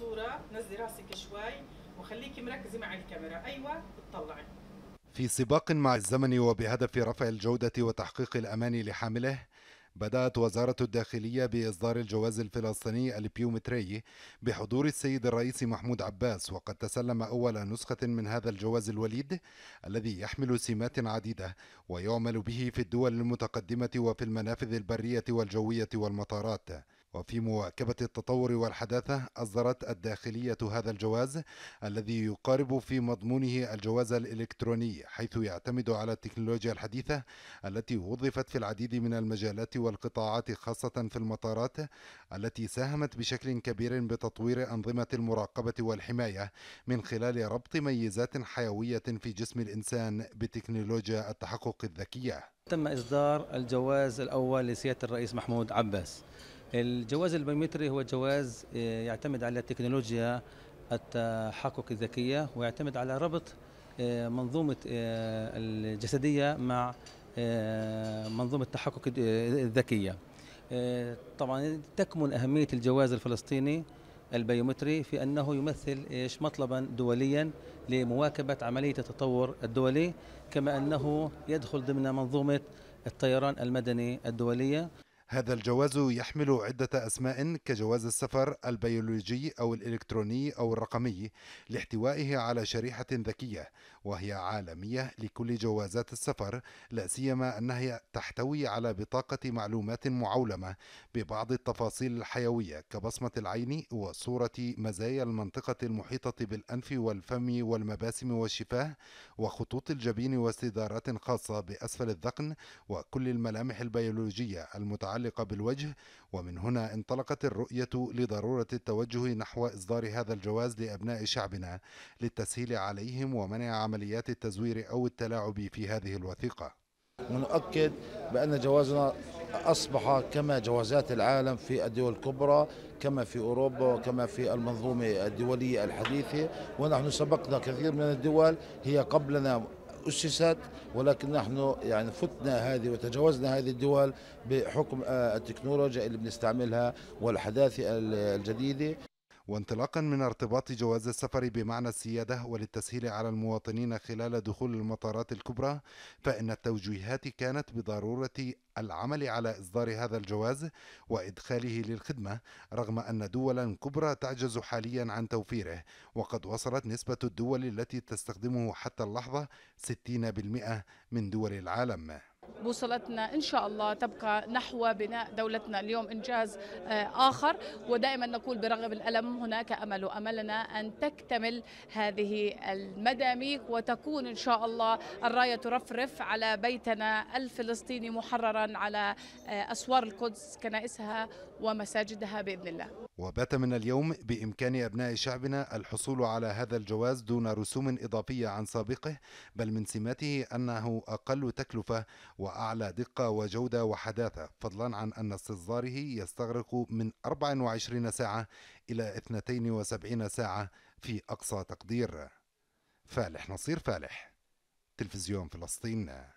الصورة نزلي راسك شوي وخليكي مركزة مع الكاميرا أيوة بتطلعي في سباق مع الزمن وبهدف رفع الجودة وتحقيق الأمان لحامله بدأت وزارة الداخلية بإصدار الجواز الفلسطيني البيومتري بحضور السيد الرئيس محمود عباس وقد تسلم أول نسخة من هذا الجواز الوليد الذي يحمل سمات عديدة ويعمل به في الدول المتقدمة وفي المنافذ البرية والجوية والمطارات وفي مواكبة التطور والحداثة أصدرت الداخلية هذا الجواز الذي يقارب في مضمونه الجواز الإلكتروني حيث يعتمد على التكنولوجيا الحديثة التي وظفت في العديد من المجالات والقطاعات خاصة في المطارات التي ساهمت بشكل كبير بتطوير أنظمة المراقبة والحماية من خلال ربط ميزات حيوية في جسم الإنسان بتكنولوجيا التحقق الذكية تم إصدار الجواز الأول لسيادة الرئيس محمود عباس الجواز البيومتري هو جواز آه، يعتمد على تكنولوجيا التحقق الذكية ويعتمد على ربط آه، منظومة آه، الجسدية مع منظومة التحقق الذكية طبعا تكمن أهمية الجواز الفلسطيني البيومتري في أنه يمثل إيش مطلبا دوليا لمواكبة عملية التطور الدولي كما أنه يدخل ضمن منظومة الطيران المدني الدولية هذا الجواز يحمل عدة أسماء كجواز السفر البيولوجي أو الإلكتروني أو الرقمي لاحتوائه على شريحة ذكية وهي عالمية لكل جوازات السفر لا سيما أنها تحتوي على بطاقة معلومات معولمة ببعض التفاصيل الحيوية كبصمة العين وصورة مزايا المنطقة المحيطة بالأنف والفم والمباسم والشفاه وخطوط الجبين واستدارات خاصة بأسفل الذقن وكل الملامح البيولوجية المتعلقة بالوجه ومن هنا انطلقت الرؤية لضرورة التوجه نحو إصدار هذا الجواز لأبناء شعبنا للتسهيل عليهم ومنع عمل عمليات التزوير أو التلاعب في هذه الوثيقة ونؤكد بأن جوازنا أصبح كما جوازات العالم في الدول الكبرى كما في أوروبا وكما في المنظومة الدولية الحديثة ونحن سبقنا كثير من الدول هي قبلنا أسست ولكن نحن يعني فتنا هذه وتجاوزنا هذه الدول بحكم التكنولوجيا اللي بنستعملها والحداثة الجديدة وانطلاقا من ارتباط جواز السفر بمعنى السيادة وللتسهيل على المواطنين خلال دخول المطارات الكبرى فإن التوجيهات كانت بضرورة العمل على إصدار هذا الجواز وإدخاله للخدمة رغم أن دولا كبرى تعجز حاليا عن توفيره وقد وصلت نسبة الدول التي تستخدمه حتى اللحظة 60% من دول العالم بوصلتنا إن شاء الله تبقى نحو بناء دولتنا اليوم إنجاز آه، آخر ودائما نقول برغم الألم هناك أمل وأملنا أن تكتمل هذه المداميك وتكون إن شاء الله الراية ترفرف على بيتنا الفلسطيني محررا على آه، أسوار القدس كنائسها ومساجدها بإذن الله وبات من اليوم بإمكان أبناء شعبنا الحصول على هذا الجواز دون رسوم إضافية عن سابقه بل من سماته أنه أقل تكلفة وأعلى دقة وجودة وحداثة فضلا عن أن استصداره يستغرق من 24 ساعة إلى 72 ساعة في أقصى تقدير فالح نصير فالح تلفزيون فلسطين